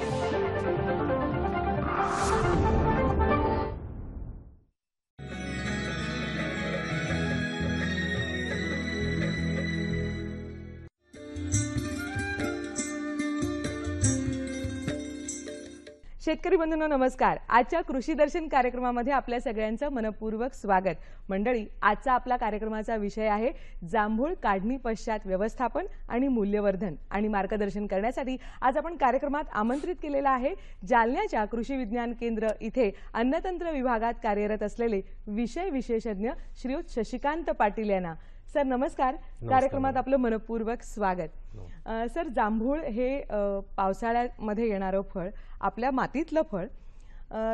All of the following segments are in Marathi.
you शेतकरी बंधूंना नमस्कार आजच्या कृषी दर्शन कार्यक्रमामध्ये आपल्या सगळ्यांचं मनपूर्वक स्वागत मंडळी आजचा आपला कार्यक्रमाचा विषय आहे जांभूळ काढणी पश्चात व्यवस्थापन आणि मूल्यवर्धन आणि मार्गदर्शन करण्यासाठी आज आपण कार्यक्रमात आमंत्रित केलेला आहे जालन्याच्या कृषी विज्ञान केंद्र इथे अन्नतंत्र विभागात कार्यरत असलेले विषय विशेषज्ञ श्रीयुत शशिकांत पाटील यांना सर नमस्कार कार्यक्रमात आपलं मनपूर्वक स्वागत सर जांभूळ हे पावसाळ्यामध्ये येणारं फळ आपल्या मातीतलं फळ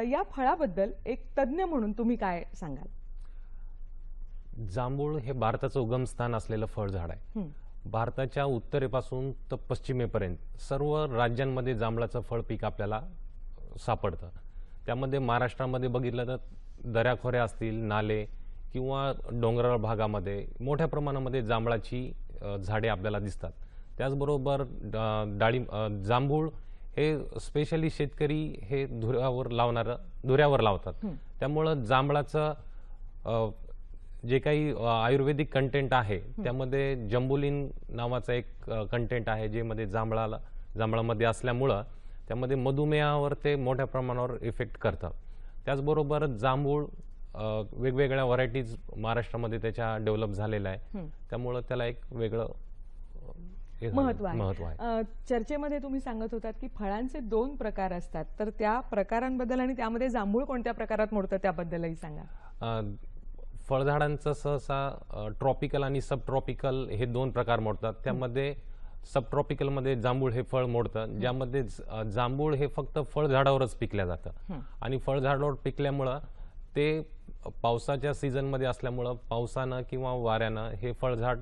या फळाबद्दल एक तज्ज्ञ म्हणून तुम्ही काय सांगाल जांभूळ हे भारताचं उगमस्थान असलेलं झाड आहे भारताच्या उत्तरेपासून तर पश्चिमेपर्यंत सर्व राज्यांमध्ये जांभळाचं फळ पीक आपल्याला सापडतं त्यामध्ये महाराष्ट्रामध्ये बघितलं तर दऱ्याखोऱ्या असतील नाले किंवा डोंगराळ भागामध्ये मोठ्या प्रमाणामध्ये जांभळाची झाडे आपल्याला दिसतात त्याचबरोबर डाळी जांभूळ हे स्पेशली शेतकरी हे धुऱ्यावर लावणारं धुऱ्यावर लावतात त्यामुळं जांभळाचं जे काही आयुर्वेदिक कंटेंट आहे त्यामध्ये जंबुलिन नावाचा एक कंटेंट आहे जेमध्ये जांभळाला जांभळामध्ये असल्यामुळं त्यामध्ये मधुमेहावर ते मोठ्या प्रमाणावर इफेक्ट करतात त्याचबरोबर जांभूळ वेगवेगळ्या व्हरायटीज महाराष्ट्रामध्ये त्याच्या डेव्हलप झालेल्या आहे त्यामुळं त्याला एक वेगळं महत्व आहे चर्चेमध्ये तुम्ही सांगत होता की फळांचे दोन प्रकार असतात तर त्या प्रकारांबद्दल आणि त्यामध्ये जांभूळ कोणत्या प्रकारात मोडतं त्याबद्दलही सांगा फळझाडांचं सहसा ट्रॉपिकल आणि सब ट्रॉपिकल हे दोन प्रकार मोडतात त्यामध्ये सब ट्रॉपिकलमध्ये जांभूळ हे फळ मोडतं ज्यामध्ये जांभूळ हे फक्त फळझाडावरच पिकल्या जातं आणि फळझाडावर पिकल्यामुळं ते पावसाच्या सीझनमध्ये असल्यामुळं पावसानं किंवा वाऱ्यानं हे फळझाड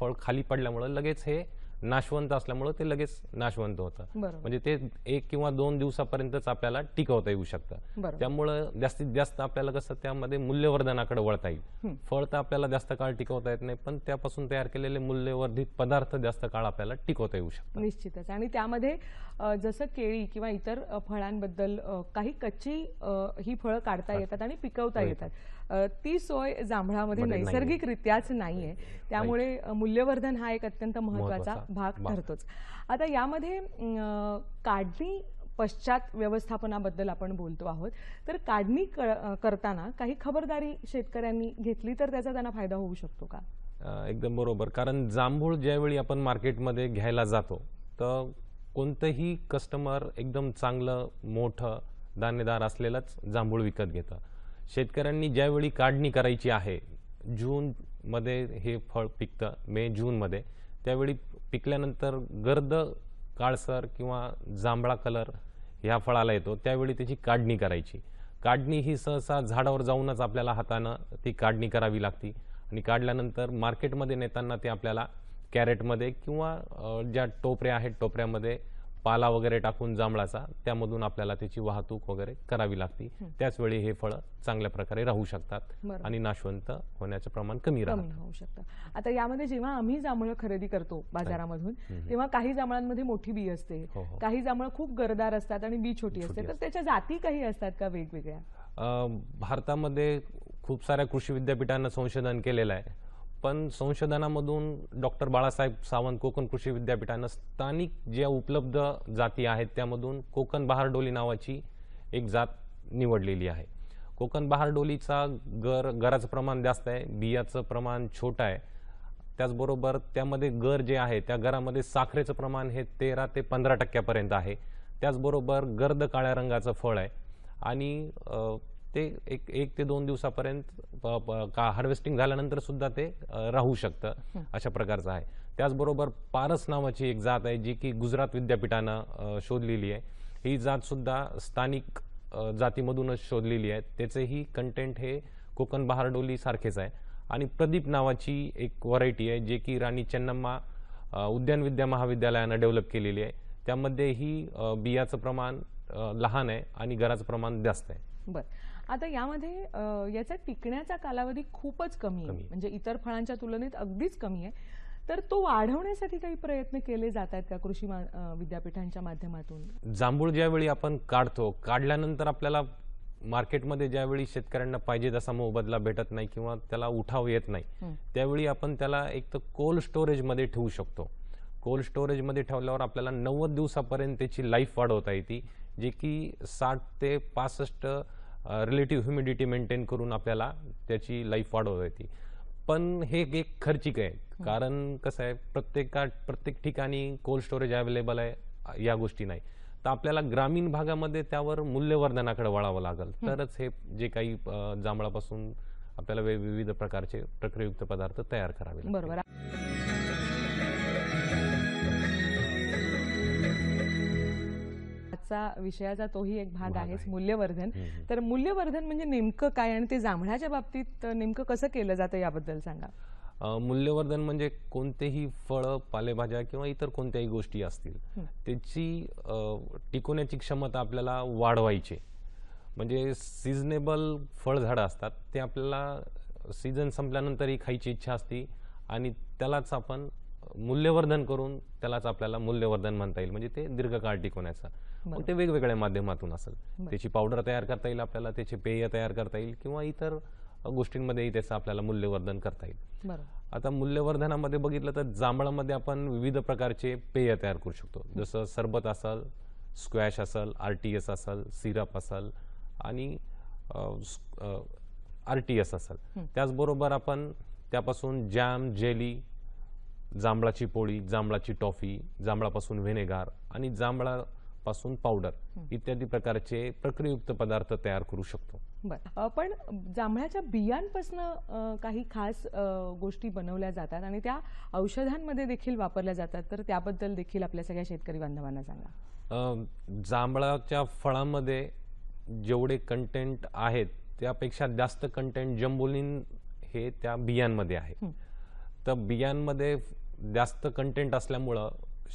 फळ खाली पडल्यामुळं लगेच हे नाशवंत असल्यामुळे ते लगेच नाशवंत होतं म्हणजे ते एक किंवा दोन दिवसापर्यंतच आपल्याला टिकवता येऊ शकतं त्यामुळं जास्तीत जास्त आपल्याला कसं त्यामध्ये मूल्यवर्धनाकडे वळता येईल फळ तर आपल्याला जास्त काळ टिकवता येत नाही पण त्यापासून तयार केलेले मूल्यवर्धित पदार्थ जास्त काळ आपल्याला टिकवता येऊ शकतात निश्चितच आणि त्यामध्ये जसं केळी किंवा इतर फळांबद्दल काही कच्ची ही फळं काढता येतात आणि पिकवता येतात ती सोय जांभळामध्ये नैसर्गिकरित्याच नाहीये त्यामुळे मूल्यवर्धन हा एक अत्यंत महत्वाचा भाग ठरतोच आता यामध्ये काढणी पश्चात व्यवस्थापनाबद्दल आपण बोलतो आहोत तर काढणी करताना काही खबरदारी शेतकऱ्यांनी घेतली तर त्याचा त्यांना फायदा होऊ शकतो का एकदम बरोबर कारण जांभूळ ज्यावेळी आपण मार्केटमध्ये घ्यायला जातो तर कोणतंही कस्टमर एकदम चांगलं मोठं दाणेदार असलेलंच जांभूळ विकत घेतं शेतकऱ्यांनी ज्यावेळी काढणी करायची आहे जूनमध्ये हे फळ पिकतं मे जूनमध्ये त्यावेळी पिकल्यानंतर गर्द काळसर किंवा जांभळा कलर ह्या फळाला येतो त्यावेळी त्याची काढणी करायची काढणी ही सहसा झाडावर जाऊनच आपल्याला हातानं ती काढणी करावी लागती आणि काढल्यानंतर मार्केटमध्ये नेताना ते आपल्याला कॅरेटमध्ये किंवा ज्या टोपऱ्या आहेत टोपऱ्यामध्ये पाला वगैरे टाकून जांभळाचा त्यामधून आपल्याला त्याची वाहतूक वगैरे करावी लागते त्याचवेळी हे फळं चांगल्या प्रकारे राहू शकतात आणि नाशवंत होण्याचं प्रमाण कमी राहू शकतं आता यामध्ये जेव्हा आम्ही जांभळं खरेदी करतो बाजारामधून तेव्हा काही जांभळांमध्ये मोठी बी असते हो, हो. काही जांभळं खूप गरदार असतात आणि बी छोटी असते तर त्याच्या जाती काही असतात का वेगवेगळ्या भारतामध्ये खूप साऱ्या कृषी विद्यापीठांना संशोधन केलेलं आहे पण संशोधनामधून डॉक्टर बाळासाहेब सावंत कोकण कृषी विद्यापीठानं स्थानिक ज्या उपलब्ध जाती आहेत त्यामधून कोकण बहारडोली नावाची एक जात निवडलेली आहे कोकण बहारडोलीचा गर गराचं प्रमाण जास्त आहे बियाचं प्रमाण छोटं आहे त्याचबरोबर त्यामध्ये गर जे आहे त्या गरामध्ये साखरेचं प्रमाण हे तेरा ते पंधरा टक्क्यापर्यंत आहे त्याचबरोबर गर्द काळ्या रंगाचं फळ आहे आणि ते एक एक ते दोन दिवसापर्यंत का हार्वेस्टिंग झाल्यानंतर सुद्धा ते राहू शकतं अशा प्रकारचं आहे त्याचबरोबर पारस नावाची एक जात आहे जी की गुजरात विद्यापीठानं शोधलेली आहे ही जात सुद्धा स्थानिक जातीमधूनच शोधलेली आहे त्याचेही कंटेंट हे कोकण बहारडोली सारखेच आहे आणि प्रदीप नावाची एक व्हरायटी आहे जे की राणी चेन्नम्मा विद्या महाविद्यालयानं डेव्हलप केलेली आहे त्यामध्येही बियाचं प्रमाण लहान आहे आणि घराचं प्रमाण जास्त आहे बर आता यामध्ये याचा टिकण्याचा कालावधी खूपच कमी आहे म्हणजे इतर फळांच्या तुलनेत अगदीच कमी आहे तर तो वाढवण्यासाठी काही प्रयत्न केले जात आहेत का कृषी विद्यापीठांच्या माध्यमातून जांभूळ ज्यावेळी आपण काढतो काढल्यानंतर आपल्याला मार्केटमध्ये ज्यावेळी शेतकऱ्यांना पाहिजे तसा मोबदला भेटत नाही किंवा त्याला उठाव येत नाही त्यावेळी आपण त्याला एक तर कोल्ड स्टोरेजमध्ये ठेवू शकतो कोल्ड स्टोरेजमध्ये ठेवल्यावर आपल्याला नव्वद दिवसापर्यंत त्याची लाईफ वाढवता येते जे की साठ ते पासष्ट रिलेटिव्ह ह्युमिडिटी मेंटेन करून आपल्याला त्याची लाईफ वाढवता येते पण हे एक खर्चिक आहे कारण कसं आहे प्रत्येकात प्रत्येक ठिकाणी कोल्ड स्टोरेज अवेलेबल आहे या गोष्टी नाही तर आपल्याला ग्रामीण भागामध्ये त्यावर मूल्यवर्धनाकडे वळावं लागेल तरच हे जे काही जांभळापासून आपल्याला विविध प्रकारचे प्रक्रियुक्त पदार्थ तयार करावे बरोबर आजचा विषयाचा तोही एक भाग आहे मूल्यवर्धन तर मूल्यवर्धन म्हणजे नेमकं काय आणि ते जांभळाच्या बाबतीत नेमकं कसं केलं जातं याबद्दल सांगा मूल्यवर्धन म्हणजे कोणतेही फळं पालेभाज्या किंवा इतर कोणत्याही गोष्टी असतील त्याची टिकवण्याची क्षमता आपल्याला वाढवायची म्हणजे सिजनेबल फळझाडं असतात ते आपल्याला सीझन संपल्यानंतरही खायची इच्छा असती आणि त्यालाच आपण मूल्यवर्धन करून त्यालाच आपल्याला मूल्यवर्धन म्हणता येईल म्हणजे ते दीर्घकाळ टिकवण्याचं मग ते वेगवेगळ्या माध्यमातून असेल त्याची पावडर तयार करता येईल आपल्याला त्याचे पेय तयार करता येईल किंवा इतर गोष्टींमध्येही त्याचं आपल्याला मूल्यवर्धन करता येईल आता मूल्यवर्धनामध्ये बघितलं तर जांभळामध्ये आपण विविध प्रकारचे पेय तयार करू शकतो जसं सरबत असेल स्क्वॅश असेल आर टी एस असेल सिरप असेल आणि आर टी एस असेल त्याचबरोबर आपण त्यापासून जॅम जेली जांभळाची पोळी जांभळाची टॉफी जांभळापासून व्हिनेगार आणि जांभळा पासून पावडर इत्यादी प्रकारचे प्रक्रियुक्त पदार्थ तयार करू शकतो बरं पण जांभळाच्या बियांपासून काही खास गोष्टी बनवल्या जातात आणि त्या औषधांमध्ये देखील वापरल्या जातात तर त्याबद्दल देखील आपल्या सगळ्या शेतकरी बांधवांना सांगा जांभळाच्या फळामध्ये जेवढे कंटेंट आहेत त्यापेक्षा जास्त कंटेंट जंबोलिन हे त्या बियांमध्ये आहे तर बियांमध्ये जास्त कंटेंट असल्यामुळं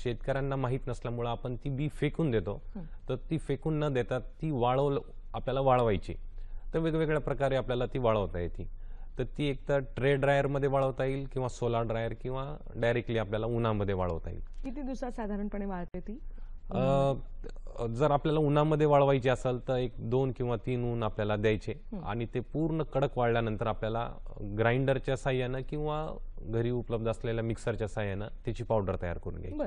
शेतकऱ्यांना माहीत नसल्यामुळे आपण ती बी फेकून देतो तर ती फेकून न देता ती वाळव आपल्याला वाळवायची तर वेगवेगळ्या प्रकारे आपल्याला ती वाळवता येते तर ती एक तर ट्रे ड्रायरमध्ये वाळवता येईल किंवा सोलार ड्रायर किंवा डायरेक्टली आपल्याला उन्हामध्ये वाळवता येईल किती दिवसात साधारणपणे वाळते ती जर आपल्याला उन्हामध्ये वाळवायची असेल तर एक दोन किंवा तीन ऊन आपल्याला द्यायचे आणि ते पूर्ण कडक वाळल्यानंतर आपल्याला ग्राइंडरच्या साह्यानं किंवा घरी उपलब्ध असलेल्या मिक्सरच्या साह्यानं त्याची पावडर तयार करून घ्यायची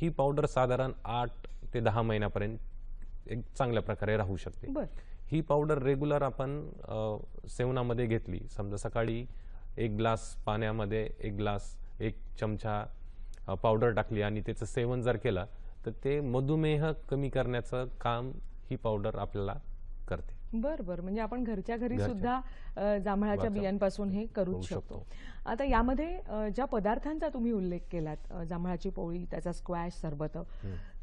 ही पावडर साधारण आठ ते दहा महिन्यापर्यंत एक चांगल्या प्रकारे राहू शकते ही पावडर रेग्युलर आपण सेवनामध्ये घेतली समजा सकाळी एक ग्लास पाण्यामध्ये एक ग्लास एक चमचा पावडर टाकली आणि त्याचं सेवन जर केलं तर ते मधुमेह कमी करण्याचं काम ही पावडर आपल्याला करते बर बर म्हणजे आपण घरच्या घरी सुद्धा जांभळाच्या बियांपासून हे करू शकतो आता यामध्ये ज्या पदार्थांचा तुम्ही उल्लेख केलात जांभळाची पोळी त्याचा स्क्वॅश सरबत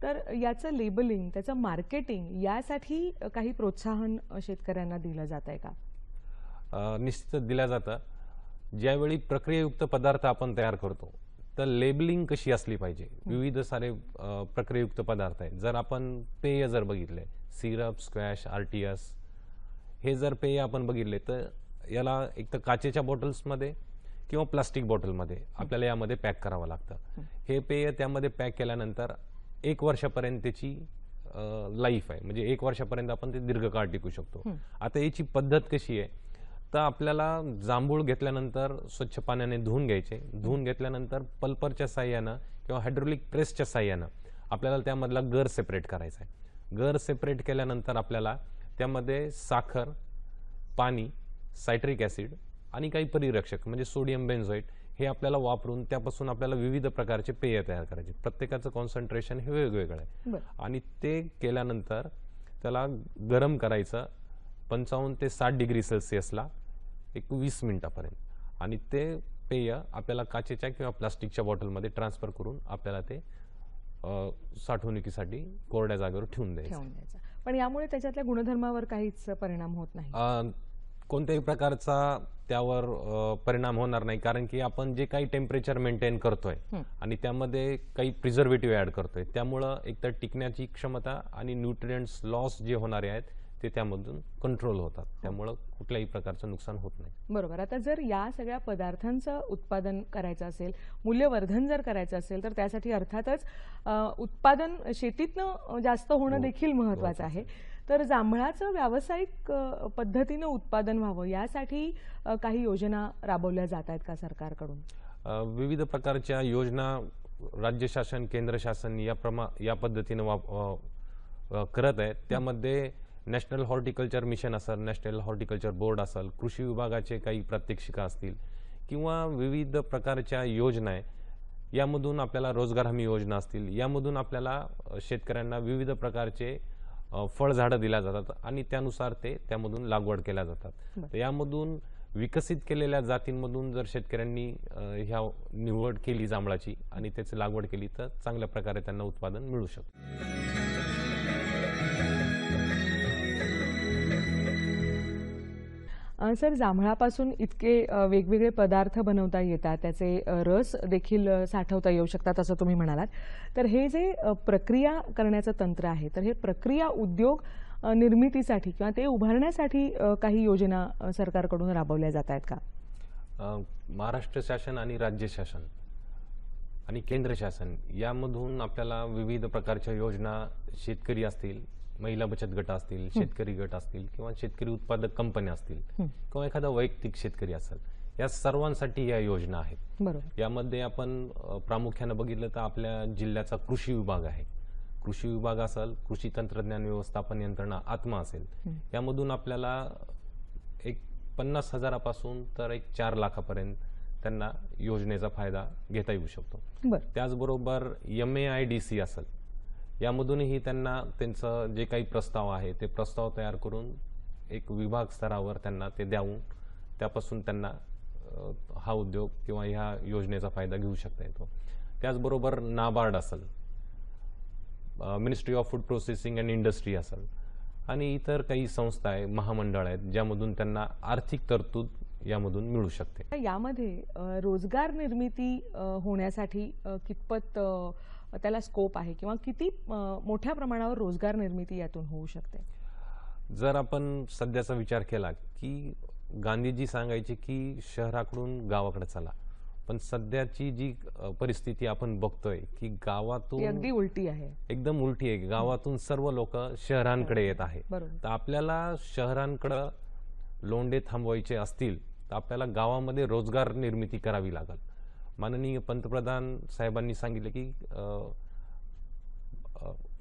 तर याचं लेबलिंग त्याचं मार्केटिंग यासाठी काही प्रोत्साहन शेतकऱ्यांना दिलं जात आहे का निश्चित दिलं जातं ज्यावेळी प्रक्रियायुक्त पदार्थ आपण तयार करतो तर लेबलिंग कशी असली पाहिजे विविध सारे प्रक्रियायुक्त पदार्थ आहेत जर आपण पेय जर बघितले syrup squash R T S हे जर पेय आपण बघितले तर याला एक तर काचेच्या बॉटल्समध्ये किंवा प्लास्टिक बॉटलमध्ये आपल्याला यामध्ये पॅक करावं लागतं हे पेय त्यामध्ये पॅक केल्यानंतर एक वर्षापर्यंत त्याची लाईफ आहे म्हणजे एक वर्षापर्यंत आपण ते दीर्घकाळ टिकू शकतो आता याची पद्धत कशी आहे तर आपल्याला जांभूळ घेतल्यानंतर स्वच्छ पाण्याने धुवून घ्यायचे धुवून घेतल्यानंतर पल्परच्या साह्यानं किंवा हायड्रोलिक प्रेसच्या साह्यानं आपल्याला त्यामधला गर सेपरेट करायचा आहे गर सेपरेट केल्यानंतर आपल्याला त्यामध्ये साखर पाणी सायट्रिक ॲसिड आणि काही परिरक्षक म्हणजे सोडियम बेन्झॉईट हे आपल्याला वापरून त्यापासून आपल्याला विविध प्रकारचे पेय तयार करायचे प्रत्येकाचं कॉन्सन्ट्रेशन हे वेगवेगळं आहे आणि ते केल्यानंतर त्याला गरम करायचं पंचावन्न ते साठ डिग्री सेल्सिअसला एक वीस मिनिटापर्यंत आणि ते पेय आपल्याला काचेच्या किंवा प्लास्टिकच्या बॉटलमध्ये ट्रान्सफर करून आपल्याला ते साठवणुकीसाठी कोरड्या जागेवर ठेवून द्यायचं पण यामुळे त्याच्यातल्या गुणधर्मावर काहीच परिणाम होत नाही कोणत्याही प्रकारचा त्यावर परिणाम होणार नाही कारण की आपण जे काही टेम्परेचर मेंटेन करतोय आणि त्यामध्ये काही प्रिझर्वेटिव्ह ऍड करतोय त्यामुळं एकतर टिकण्याची क्षमता आणि न्यूट्रियंट्स लॉस जे होणारे आहेत ते त्यामधून कंट्रोल होतात हो. त्यामुळं कुठल्याही प्रकारचं नुकसान होत नाही बरोबर आता जर या सगळ्या पदार्थांचं उत्पादन करायचं असेल मूल्यवर्धन जर करायचं असेल तर त्यासाठी अर्थातच उत्पादन शेतीतनं जास्त होणं हो. देखील महत्त्वाचं आहे तर जांभळाचं व्यावसायिक पद्धतीनं उत्पादन व्हावं यासाठी काही योजना राबवल्या जात आहेत का सरकारकडून विविध प्रकारच्या योजना राज्य शासन केंद्र शासन या प्रमा या पद्धतीनं वाप करत आहेत त्यामध्ये नॅशनल हॉर्टिकल्चर मिशन असेल नॅशनल हॉर्टिकल्चर बोर्ड असेल कृषी विभागाचे काही प्रात्यक्षिका असतील किंवा विविध प्रकारच्या योजना आहे यामधून आपल्याला रोजगार हमी योजना असतील यामधून आपल्याला शेतकऱ्यांना विविध प्रकारचे फळझाडं दिल्या जातात आणि त्यानुसार ते त्यामधून लागवड केल्या जातात तर यामधून विकसित केलेल्या जातींमधून जर शेतकऱ्यांनी ह्या निवड केली जांभळाची आणि त्याची लागवड केली तर चांगल्या प्रकारे त्यांना उत्पादन मिळू शकतं सर जांभळापासून इतके वेगवेगळे पदार्थ बनवता येतात त्याचे रस देखील साठवता येऊ शकतात असं तुम्ही म्हणालात तर हे जे प्रक्रिया करण्याचं तंत्र आहे तर हे प्रक्रिया उद्योग निर्मितीसाठी किंवा ते उभारण्यासाठी काही योजना सरकारकडून राबवल्या जात आहेत का महाराष्ट्र शासन आणि राज्य शासन आणि केंद्र शासन यामधून आपल्याला विविध प्रकारच्या योजना शेतकरी असतील महिला बचत गट असतील शेतकरी गट असतील किंवा शेतकरी उत्पादक कंपन्या असतील किंवा एखादा वैयक्तिक शेतकरी असेल या सर्वांसाठी या योजना आहेत यामध्ये आपण प्रामुख्यानं बघितलं तर आपल्या जिल्ह्याचा कृषी विभाग आहे कृषी विभाग असेल कृषी तंत्रज्ञान व्यवस्थापन यंत्रणा आत्मा असेल यामधून आपल्याला एक पन्नास हजारापासून तर एक चार लाखापर्यंत त्यांना योजनेचा फायदा घेता येऊ शकतो त्याचबरोबर M A I D C असेल यामधूनही त्यांना त्यांचं जे काही प्रस्ताव आहे ते प्रस्ताव तयार करून एक विभाग स्तरावर त्यांना ते द्यावून त्यापासून त्यांना हा उद्योग किंवा ह्या योजनेचा फायदा घेऊ शकता येतो त्याचबरोबर नाबार्ड असेल ministry of food processing and industry असेल आणि इतर काही संस्था आहे महामंडळ आहेत ज्यामधून त्यांना आर्थिक तरतूद यामधून मिळू शकते यामध्ये रोजगार निर्मिती होण्यासाठी कितपत त्याला स्कोप आहे किंवा किती मोठ्या प्रमाणावर रोजगार निर्मिती यातून होऊ शकते जर आपण सध्याचा विचार केला की गांधीजी सांगायचे की शहराकडून गावाकडे चला पण सध्याची जी परिस्थिती आपण बघतोय की गावातून अगदी उलटी आहे एकदम उलटी आहे गावातून सर्व लोक शहरांकडे येत आहे तर आपल्याला शहरांकडे लोंडे थांबवायचे असतील तर आपल्याला गावामध्ये रोजगार निर्मिती करावी लागेल माननीय पंतप्रधान साहेबांनी सांगितले की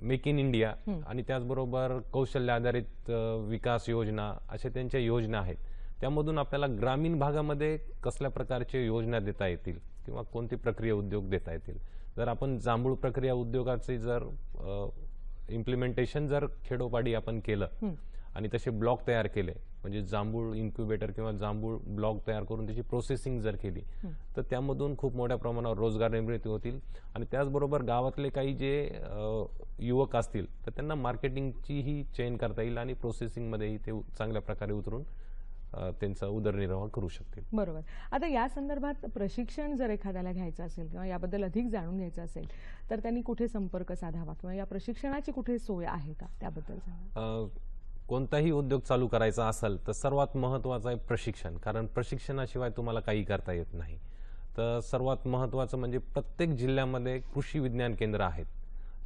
मेक इन इंडिया आणि त्याचबरोबर कौशल्य आधारित विकास योजना अशा त्यांच्या योजना आहेत त्यामधून आपल्याला ग्रामीण भागामध्ये कसल्या प्रकारचे योजना देता येतील किंवा कोणती प्रक्रिया उद्योग देता येतील जर आपण जांभूळ प्रक्रिया उद्योगाचे जर इम्प्लिमेंटेशन जर खेडोपाडी आपण केलं आणि तसे ब्लॉक तयार केले म्हणजे जांभूळ इन्क्युबेटर किंवा जांभूळ ब्लॉक तयार करून त्याची प्रोसेसिंग जर केली तर त्यामधून खूप मोठ्या प्रमाणावर रोजगार निर्मिती होतील आणि त्याचबरोबर गावातले काही जे युवक असतील तर त्यांना मार्केटिंगचीही चेन करता येईल आणि प्रोसेसिंगमध्येही ते चांगल्या प्रकारे उतरून त्यांचा उदरनिर्वाह करू शकतील बरोबर आता या संदर्भात प्रशिक्षण जर एखाद्याला घ्यायचं असेल किंवा याबद्दल अधिक जाणून घ्यायचं असेल तर त्यांनी कुठे संपर्क साधावा किंवा या प्रशिक्षणाची कुठे सोय आहे का त्याबद्दल कोणताही उद्योग चालू करायचा असेल तर सर्वात महत्त्वाचं आहे प्रशिक्षण कारण प्रशिक्षणाशिवाय तुम्हाला काही करता येत नाही तर सर्वात महत्त्वाचं म्हणजे प्रत्येक जिल्ह्यामध्ये कृषी विज्ञान केंद्र आहेत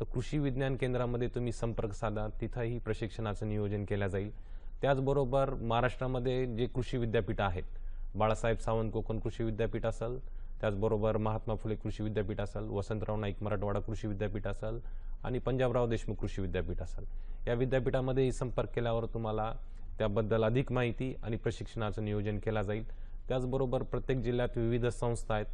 तर कृषी विज्ञान केंद्रामध्ये तुम्ही संपर्क साधा तिथंही प्रशिक्षणाचं नियोजन केलं जाईल त्याचबरोबर महाराष्ट्रामध्ये जे कृषी विद्यापीठ आहेत बाळासाहेब सावंत कोकण कृषी विद्यापीठ असेल त्याचबरोबर महात्मा फुले कृषी विद्यापीठ असेल वसंतराव नाईक मराठवाडा कृषी विद्यापीठ असेल आणि पंजाबराव देशमुख कृषी विद्यापीठ असेल या विद्यापीठामध्ये संपर्क केल्यावर तुम्हाला त्याबद्दल अधिक माहिती आणि प्रशिक्षणाचं नियोजन केला जाईल त्याचबरोबर प्रत्येक जिल्ह्यात विविध संस्था आहेत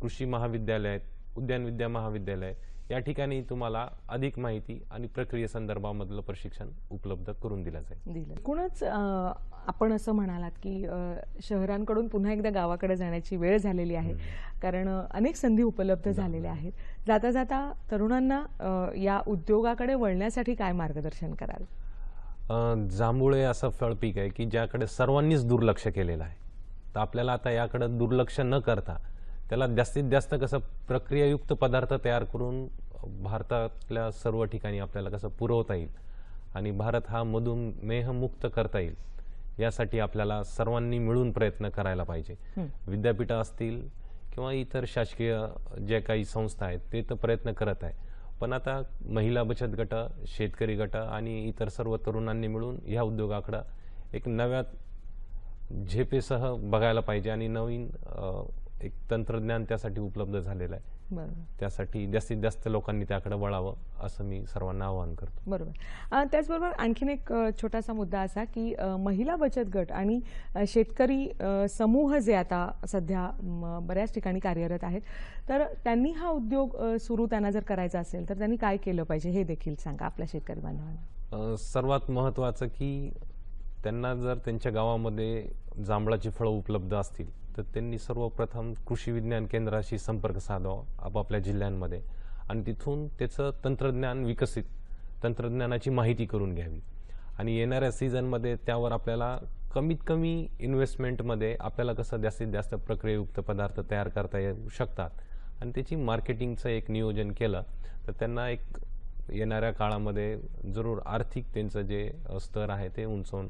कृषी महाविद्यालय आहेत उद्यान विद्या महाविद्यालय या ठिकाणी तुम्हाला अधिक माहिती आणि प्रक्रियेसंदर्भामधलं प्रशिक्षण उपलब्ध करून दिलं जाईल दिलं एकूणच आपण असं म्हणालात की शहरांकडून पुन्हा एकदा गावाकडे जाण्याची वेळ झालेली आहे कारण अनेक संधी उपलब्ध झालेल्या आहेत जाता जाता तरुणांना या उद्योगाकडे वळण्यासाठी काय मार्गदर्शन कराल जांभूळे असं फळ पीक आहे की ज्याकडे सर्वांनीच दुर्लक्ष केलेलं आहे तर आपल्याला आता याकडे दुर्लक्ष न करता त्याला जास्तीत जास्त कसं प्रक्रियायुक्त पदार्थ तयार करून भारतातल्या सर्व ठिकाणी आपल्याला कसं पुरवता येईल आणि भारत हा मुक्त करता येईल यासाठी आपल्याला सर्वांनी मिळून प्रयत्न करायला पाहिजे विद्यापीठं असतील किंवा इतर शासकीय जे काही संस्था आहेत ते तर प्रयत्न करत आहे पण आता महिला बचत गट शेतकरी गट आणि इतर सर्व तरुणांनी मिळून ह्या उद्योगाकडं एक नव्या झेपेसह बघायला पाहिजे आणि नवीन एक तंत्रज्ञान त्यासाठी उपलब्ध झालेलं आहे त्यासाठी जास्तीत जास्त लोकांनी त्याकडे वळावं असं मी सर्वांना आवाहन करतो बरोबर त्याचबरोबर आणखीन एक छोटासा मुद्दा असा की महिला बचत गट आणि शेतकरी समूह जे आता सध्या बऱ्याच ठिकाणी कार्यरत आहेत तर त्यांनी हा उद्योग सुरू त्यांना जर करायचा असेल तर त्यांनी काय केलं पाहिजे हे देखील सांगा आपल्या शेतकरी बांधवांना सर्वात महत्त्वाचं की त्यांना जर त्यांच्या गावामध्ये जांभळाची फळं उपलब्ध असतील तर त्यांनी सर्वप्रथम कृषी विज्ञान केंद्राशी संपर्क साधावा आपापल्या जिल्ह्यांमध्ये आणि तिथून त्याचं तंत्रज्ञान विकसित तंत्रज्ञानाची माहिती करून घ्यावी आणि येणाऱ्या सीझनमध्ये त्यावर आपल्याला कमीत कमी इन्व्हेस्टमेंटमध्ये आपल्याला कसं जास्तीत जास्त प्रक्रियायुक्त पदार्थ तयार करता येऊ शकतात आणि त्याची मार्केटिंगचं एक नियोजन केलं तर त्यांना एक येणाऱ्या काळामध्ये जरूर आर्थिक त्यांचं जे स्तर आहे ते उंचवून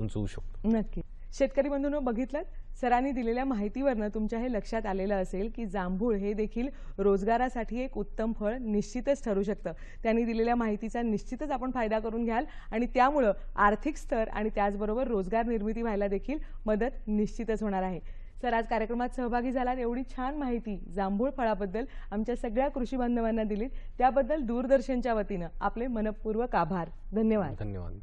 उंचवू शकतो नक्की शेतकरी बंधूंनो बघितलं सरांनी दिलेल्या माहितीवरनं तुमच्या हे लक्षात आलेलं असेल की जांभूळ हे देखील रोजगारासाठी एक उत्तम फळ निश्चितच ठरू शकतं त्यांनी दिलेल्या माहितीचा निश्चितच आपण फायदा करून घ्याल आणि त्यामुळं आर्थिक स्तर आणि त्याचबरोबर रोजगार निर्मिती व्हायला देखील मदत निश्चितच होणार आहे सर आज कार्यक्रमात सहभागी झालात एवढी छान माहिती जांभूळ फळाबद्दल आमच्या सगळ्या कृषी बांधवांना दिलीत त्याबद्दल दूरदर्शनच्या वतीनं आपले मनपूर्वक आभार धन्यवाद धन्यवाद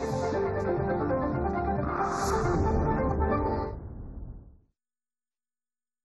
thank you